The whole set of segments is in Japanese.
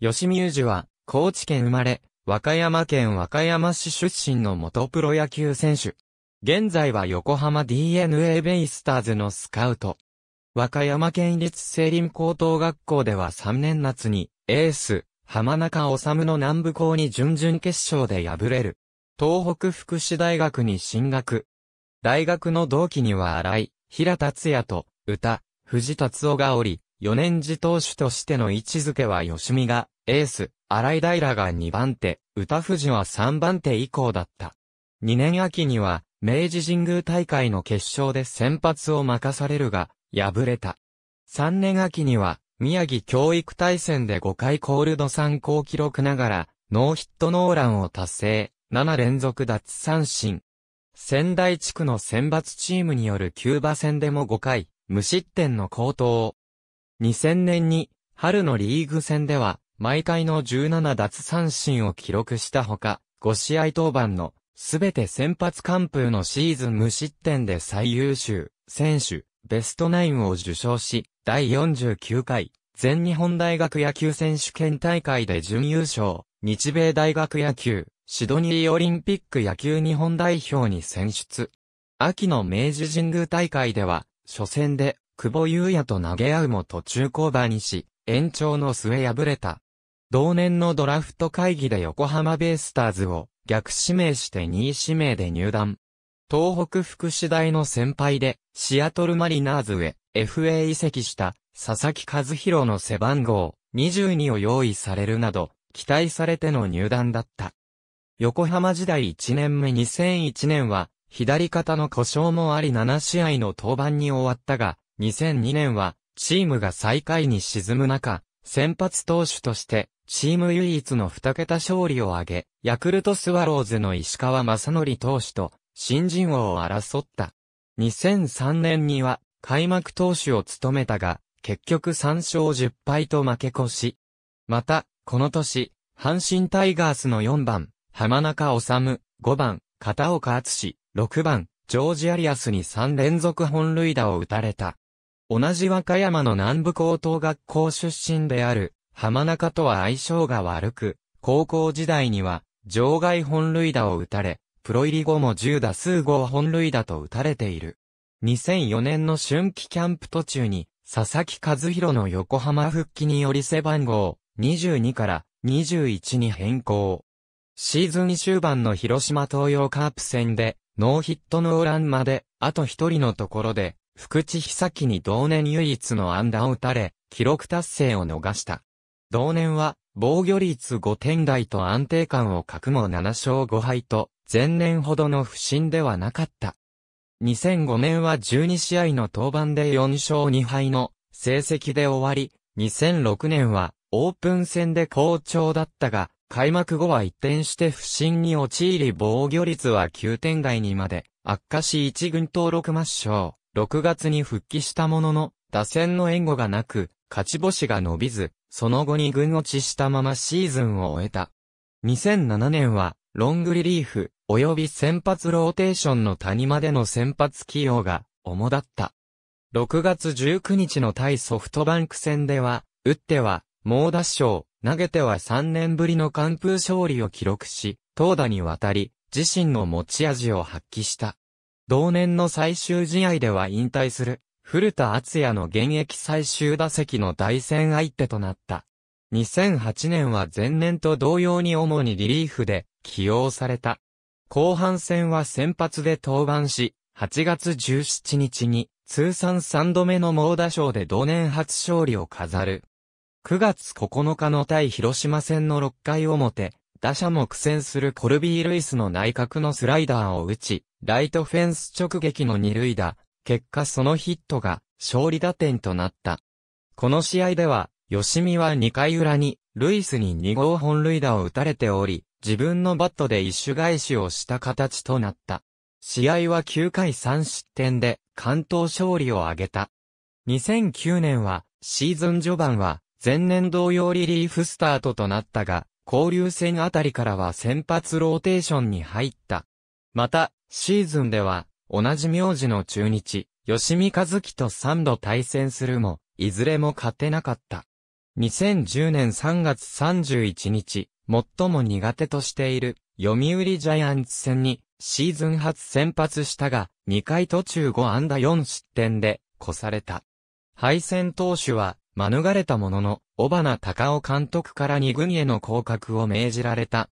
吉見裕二は、高知県生まれ、和歌山県和歌山市出身の元プロ野球選手。現在は横浜 DNA ベイスターズのスカウト。和歌山県立成林高等学校では3年夏に、エース、浜中治の南部校に準々決勝で敗れる。東北福祉大学に進学。大学の同期には荒井、平達也と、歌、藤達夫がおり、4年次投手としての位置づけは吉見が、エース、荒井平が2番手、歌富士は3番手以降だった。2年秋には、明治神宮大会の決勝で先発を任されるが、敗れた。3年秋には、宮城教育大戦で5回コールド参考記録ながら、ノーヒットノーランを達成、7連続脱三振。仙台地区の選抜チームによるキューバ戦でも5回、無失点の高騰を2000年に、春のリーグ戦では、毎回の17奪三振を記録したほか、5試合登板の、すべて先発完封のシーズン無失点で最優秀、選手、ベストナインを受賞し、第49回、全日本大学野球選手権大会で準優勝、日米大学野球、シドニーオリンピック野球日本代表に選出。秋の明治神宮大会では、初戦で久保優也と投げ合うも途中降板にし、延長の末敗れた。同年のドラフト会議で横浜ベイスターズを逆指名して2位指名で入団。東北福祉大の先輩でシアトルマリナーズへ FA 移籍した佐々木和弘の背番号22を用意されるなど期待されての入団だった。横浜時代1年目2001年は左肩の故障もあり7試合の登板に終わったが2002年は、チームが最下位に沈む中、先発投手として、チーム唯一の2桁勝利を挙げ、ヤクルトスワローズの石川正則投手と、新人王を争った。2003年には、開幕投手を務めたが、結局3勝10敗と負け越し。また、この年、阪神タイガースの4番、浜中治、5番、片岡厚6番、ジョージ・アリアスに3連続本塁打を打たれた。同じ和歌山の南部高等学校出身である、浜中とは相性が悪く、高校時代には、場外本塁打を打たれ、プロ入り後も10打数号本塁打と打たれている。2004年の春季キャンプ途中に、佐々木和弘の横浜復帰により背番号22から21に変更。シーズン終盤の広島東洋カープ戦で、ノーヒットノーランまで、あと一人のところで、福地久木に同年唯一の安打を打たれ、記録達成を逃した。同年は、防御率5点台と安定感を欠くも7勝5敗と、前年ほどの不振ではなかった。2005年は12試合の登板で4勝2敗の成績で終わり、2006年はオープン戦で好調だったが、開幕後は一転して不振に陥り防御率は9点台にまで悪化し1軍登録抹消。6月に復帰したものの、打線の援護がなく、勝ち星が伸びず、その後に軍落ちしたままシーズンを終えた。2007年は、ロングリリーフ、及び先発ローテーションの谷までの先発起用が、主だった。6月19日の対ソフトバンク戦では、打っては、猛打賞、投げては3年ぶりの完封勝利を記録し、投打にわたり、自身の持ち味を発揮した。同年の最終試合では引退する、古田敦也の現役最終打席の大戦相手となった。2008年は前年と同様に主にリリーフで起用された。後半戦は先発で登板し、8月17日に通算3度目の猛打賞で同年初勝利を飾る。9月9日の対広島戦の6回表、打者も苦戦するコルビー・ルイスの内角のスライダーを打ち、ライトフェンス直撃の二塁打、結果そのヒットが勝利打点となった。この試合では、吉見は2回裏に、ルイスに2号本塁打を打たれており、自分のバットで一種返しをした形となった。試合は9回3失点で、関東勝利を挙げた。2009年は、シーズン序盤は、前年同様リリーフスタートとなったが、交流戦あたりからは先発ローテーションに入った。また、シーズンでは、同じ名字の中日、吉見和樹と3度対戦するも、いずれも勝てなかった。2010年3月31日、最も苦手としている、読売ジャイアンツ戦に、シーズン初先発したが、2回途中5安打4失点で、越された。敗戦投手は、免れたものの、小花高尾監督から二軍への降格を命じられた。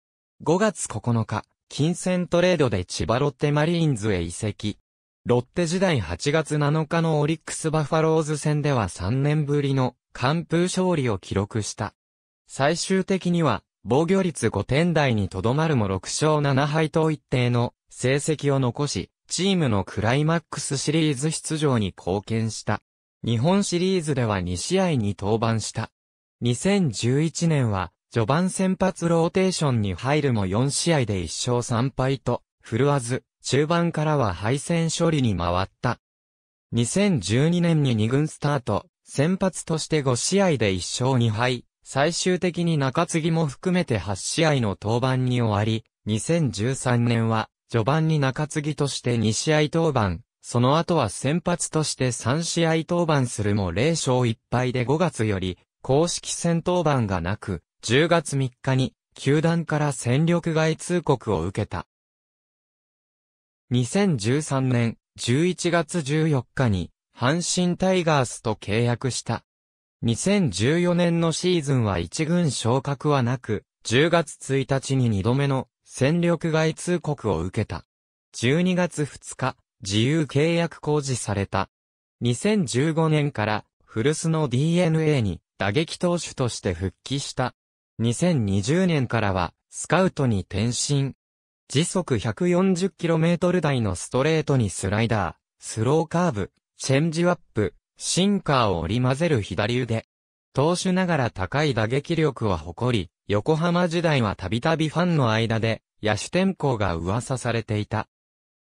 5月9日、金銭トレードで千葉ロッテマリーンズへ移籍。ロッテ時代8月7日のオリックスバファローズ戦では3年ぶりの完封勝利を記録した。最終的には、防御率5点台にとどまるも6勝7敗と一定の成績を残し、チームのクライマックスシリーズ出場に貢献した。日本シリーズでは2試合に登板した。2011年は、序盤先発ローテーションに入るも4試合で1勝3敗と、振るわず、中盤からは敗戦処理に回った。2012年に2軍スタート、先発として5試合で1勝2敗、最終的に中継ぎも含めて8試合の登板に終わり、2013年は、序盤に中継ぎとして2試合登板、その後は先発として3試合登板するも0勝1敗で5月より公式戦登板がなく、10月3日に球団から戦力外通告を受けた。2013年11月14日に阪神タイガースと契約した。2014年のシーズンは一軍昇格はなく、10月1日に2度目の戦力外通告を受けた。12月2日、自由契約工事された。2015年から古巣の DNA に打撃投手として復帰した。2020年からはスカウトに転身。時速 140km 台のストレートにスライダー、スローカーブ、チェンジアップ、シンカーを織り混ぜる左腕。投手ながら高い打撃力を誇り、横浜時代はたびたびファンの間で野手転向が噂されていた。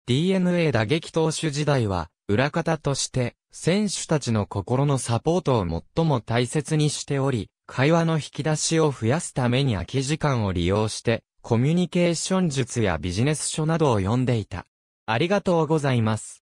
DNA 打撃投手時代は、裏方として、選手たちの心のサポートを最も大切にしており、会話の引き出しを増やすために空き時間を利用して、コミュニケーション術やビジネス書などを読んでいた。ありがとうございます。